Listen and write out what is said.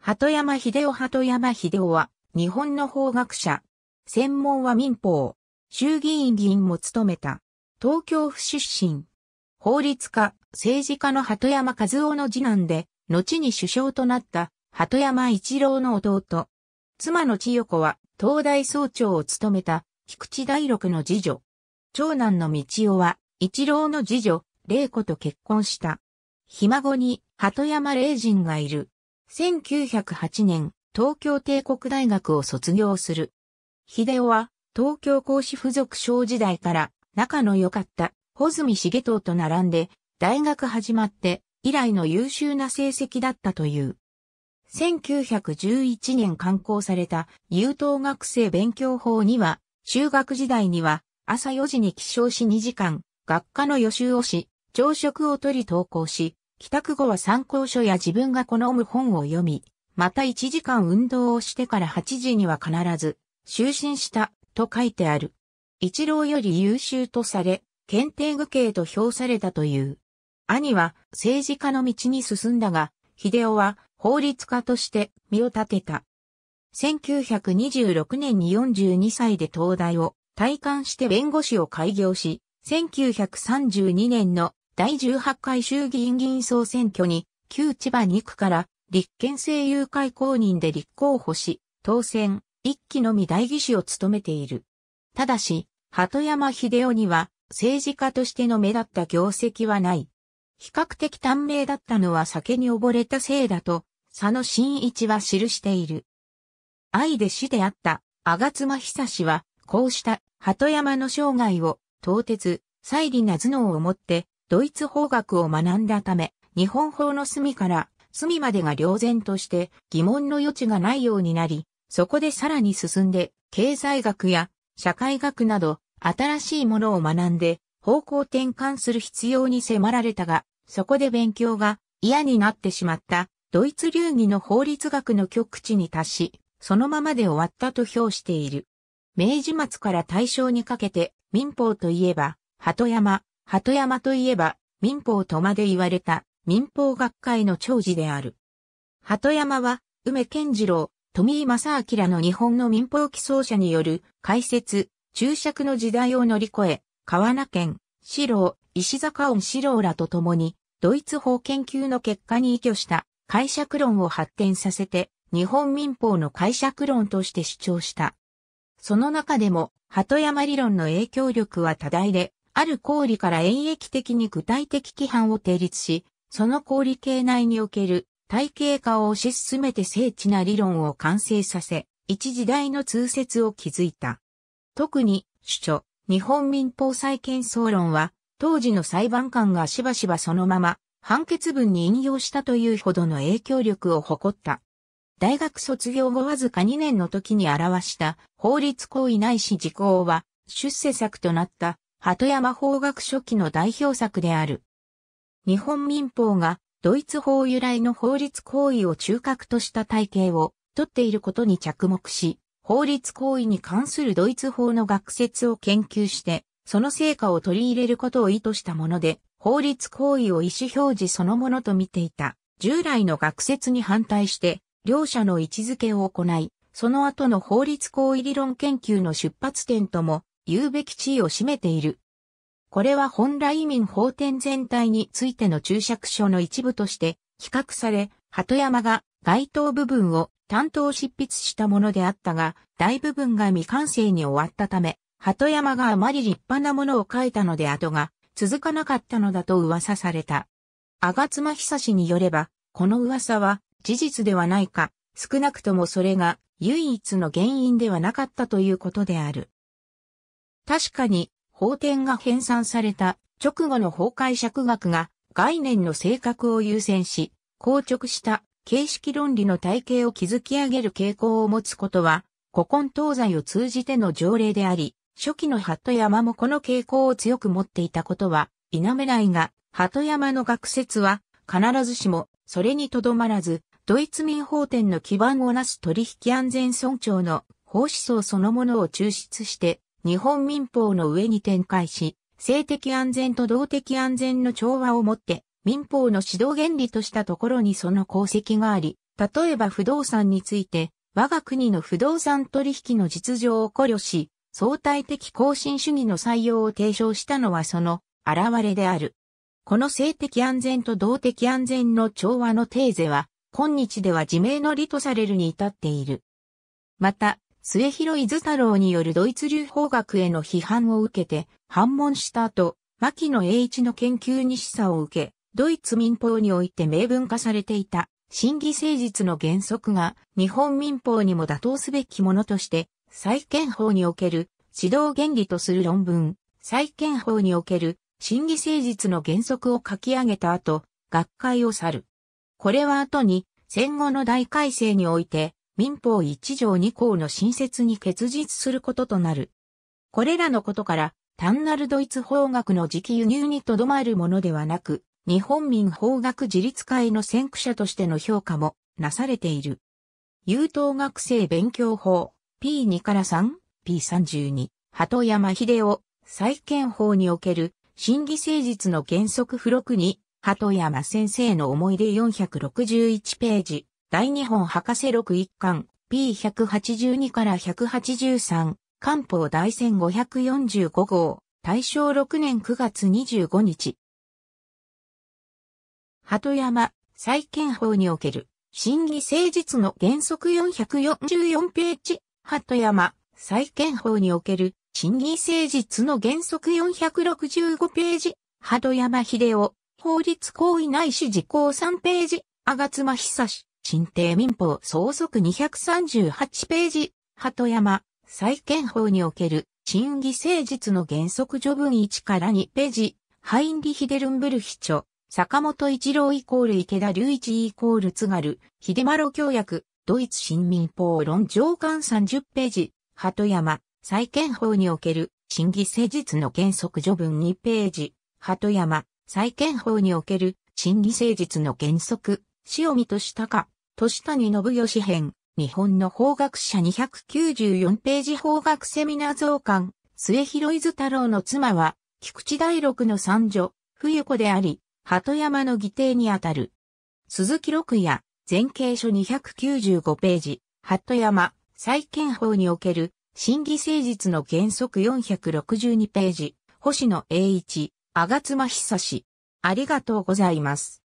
鳩山秀夫鳩山秀夫は、日本の法学者。専門は民法。衆議院議員も務めた。東京府出身。法律家、政治家の鳩山和夫の次男で、後に首相となった鳩山一郎の弟。妻の千代子は、東大総長を務めた、菊池大六の次女。長男の道夫は、一郎の次女、玲子と結婚した。ひ孫に、鳩山霊人がいる。1908年、東京帝国大学を卒業する。秀夫は、東京講師附属小時代から、仲の良かった、穂積重藤と並んで、大学始まって、以来の優秀な成績だったという。1911年刊行された、優等学生勉強法には、修学時代には、朝4時に起床し2時間、学科の予習をし、朝食を取り登校し、帰宅後は参考書や自分が好む本を読み、また1時間運動をしてから8時には必ず、就寝したと書いてある。一郎より優秀とされ、検定具形と評されたという。兄は政治家の道に進んだが、秀夫は法律家として身を立てた。1926年に42歳で東大を退官して弁護士を開業し、1932年の第18回衆議院議員総選挙に、旧千葉2区から立憲政友会公認で立候補し、当選、一期のみ代議士を務めている。ただし、鳩山秀夫には、政治家としての目立った業績はない。比較的短命だったのは酒に溺れたせいだと、佐野真一は記している。愛で死であった、吾妻久氏は、こうした鳩山の生涯を、唐鉄、再利な頭脳をもって、ドイツ法学を学んだため、日本法の隅から隅までが瞭然として疑問の余地がないようになり、そこでさらに進んで、経済学や社会学など新しいものを学んで方向転換する必要に迫られたが、そこで勉強が嫌になってしまったドイツ流儀の法律学の極地に達し、そのままで終わったと評している。明治末から大正にかけて民法といえば、鳩山、鳩山といえば、民法とまで言われた民法学会の長寿である。鳩山は、梅健次郎、富井正明の日本の民法起草者による解説、注釈の時代を乗り越え、川名県、四郎、石坂恩四郎らと共に、ドイツ法研究の結果に依拠した解釈論を発展させて、日本民法の解釈論として主張した。その中でも、鳩山理論の影響力は多大で、ある公理から演疫的に具体的規範を定立し、その公理系内における体系化を推し進めて精緻な理論を完成させ、一時代の通説を築いた。特に、主著、日本民法再建総論は、当時の裁判官がしばしばそのまま、判決文に引用したというほどの影響力を誇った。大学卒業後わずか2年の時に表した法律行為ないし事項は出世作となった鳩山法学書記の代表作である。日本民法がドイツ法由来の法律行為を中核とした体系をとっていることに着目し、法律行為に関するドイツ法の学説を研究して、その成果を取り入れることを意図したもので、法律行為を意思表示そのものと見ていた、従来の学説に反対して、両者の位置づけを行い、その後の法律行為理論研究の出発点とも言うべき地位を占めている。これは本来民法典全体についての注釈書の一部として比較され、鳩山が該当部分を担当執筆したものであったが、大部分が未完成に終わったため、鳩山があまり立派なものを書いたので後が続かなかったのだと噂された。あがつまひさしによれば、この噂は事実ではないか、少なくともそれが唯一の原因ではなかったということである。確かに、法典が編纂された直後の法解釈学が概念の性格を優先し、硬直した形式論理の体系を築き上げる傾向を持つことは、古今東西を通じての条例であり、初期の鳩山もこの傾向を強く持っていたことは、否めないが、鳩山の学説は、必ずしも、それにとどまらず、ドイツ民法典の基盤をなす取引安全尊重の法思想そのものを抽出して、日本民法の上に展開し、性的安全と動的安全の調和をもって、民法の指導原理としたところにその功績があり、例えば不動産について、我が国の不動産取引の実情を考慮し、相対的更新主義の採用を提唱したのはその現れである。この性的安全と動的安全の調和のテーゼは、今日では自明の理とされるに至っている。また、末広伊豆太郎によるドイツ流法学への批判を受けて、反問した後、牧野栄一の研究に示唆を受け、ドイツ民法において明文化されていた、審議誠実の原則が、日本民法にも妥当すべきものとして、再建法における指導原理とする論文、再建法における審議誠実の原則を書き上げた後、学会を去る。これは後に、戦後の大改正において、民法一条二項の新設に結実することとなる。これらのことから、単なるドイツ法学の時期輸入にとどまるものではなく、日本民法学自立会の先駆者としての評価もなされている。優等学生勉強法 P2 から3、P32、鳩山秀夫、再建法における審議誠実の原則付録に、鳩山先生の思い出461ページ、大日本博士録一巻 P182 から183、漢方大戦545号、大正6年9月25日。鳩山、再建法における、審議誠実の原則444ページ、鳩山、再建法における、審議誠実の原則465ページ、鳩山秀夫、法律行為ないし事項3ページ、あがつまひさし。新帝民法総則238ページ、鳩山、再建法における、審議誠実の原則序文1から2ページ、ハインリヒデルンブルヒ著、坂本一郎イコール池田隆一イコール津軽、秀丸協約、ドイツ新民法論上巻30ページ、鳩山、再建法における、審議誠実の原則序文2ページ、鳩山、再建法における、審議誠実の原則、塩見としたか、年谷信義編、日本の法学者294ページ法学セミナー増刊、末広伊豆太郎の妻は、菊池大六の三女、冬子であり、鳩山の議定にあたる。鈴木六也、前景書295ページ、鳩山、再建法における、審議誠実の原則462ページ、星野栄一、賀妻久志。ありがとうございます。